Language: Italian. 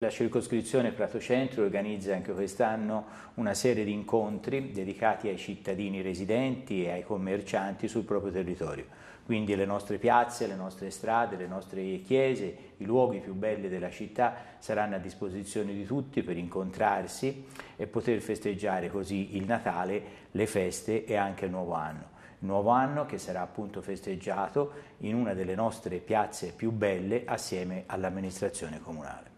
La circoscrizione Prato Centro organizza anche quest'anno una serie di incontri dedicati ai cittadini residenti e ai commercianti sul proprio territorio. Quindi le nostre piazze, le nostre strade, le nostre chiese, i luoghi più belli della città saranno a disposizione di tutti per incontrarsi e poter festeggiare così il Natale, le feste e anche il nuovo anno Il nuovo anno che sarà appunto festeggiato in una delle nostre piazze più belle assieme all'amministrazione comunale.